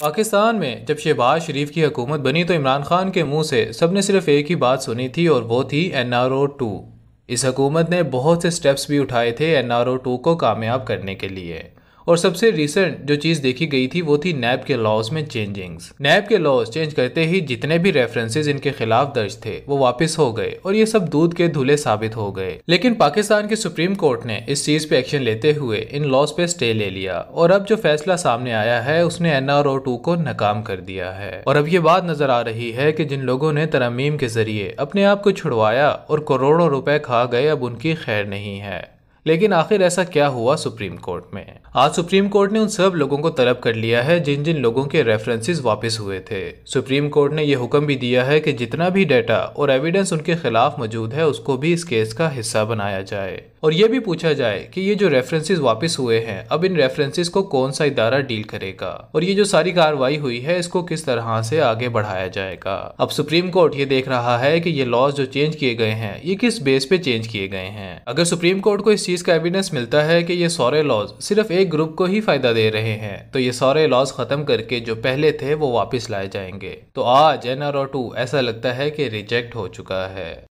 पाकिस्तान में जब शहबाज शरीफ की हुकूमत बनी तो इमरान खान के मुंह से सब ने सिर्फ एक ही बात सुनी थी और वो थी एन आर ओ टू इस हकूमत ने बहुत से स्टेप्स भी उठाए थे एन आर ओ टू को कामयाब करने के लिए और सबसे रिसेंट जो चीज देखी गई थी वो थी नैब के लॉज में चेंजिंग्स नैब के लॉज चेंज करते ही जितने भी रेफरेंसेज इनके खिलाफ दर्ज थे वो वापस हो गए और ये सब दूध के धुले साबित हो गए लेकिन पाकिस्तान के सुप्रीम कोर्ट ने इस चीज पे एक्शन लेते हुए इन लॉज पे स्टे ले लिया और अब जो फैसला सामने आया है उसने एन ओ टू को नाकाम कर दिया है और अब ये बात नजर आ रही है की जिन लोगों ने तरमीम के जरिए अपने आप को छुड़वाया और करोड़ों रुपए खा गए अब उनकी खैर नहीं है लेकिन आखिर ऐसा क्या हुआ सुप्रीम कोर्ट में आज सुप्रीम कोर्ट ने उन सब लोगों को तलब कर लिया है जिन जिन लोगों के रेफरेंसेज वापस हुए थे सुप्रीम कोर्ट ने यह हुक्म भी दिया है कि जितना भी डेटा और एविडेंस उनके खिलाफ मौजूद है उसको भी इस केस का हिस्सा बनाया जाए और ये भी पूछा जाए कि ये जो रेफरेंसेज वापस हुए हैं अब इन रेफरेंसेज को कौन सा इदारा डील करेगा और ये जो सारी कार्रवाई हुई है इसको किस तरह से आगे बढ़ाया जाएगा अब सुप्रीम कोर्ट ये देख रहा है कि ये लॉज जो चेंज किए गए हैं ये किस बेस पे चेंज किए गए हैं अगर सुप्रीम कोर्ट को इस चीज़ का एविडेंस मिलता है कि ये सारे लॉज सिर्फ एक ग्रुप को ही फ़ायदा दे रहे हैं तो ये सारे लॉज ख़त्म करके जो पहले थे वो वापस लाए जाएंगे तो आज एन आर टू ऐसा लगता है कि रिजेक्ट हो चुका है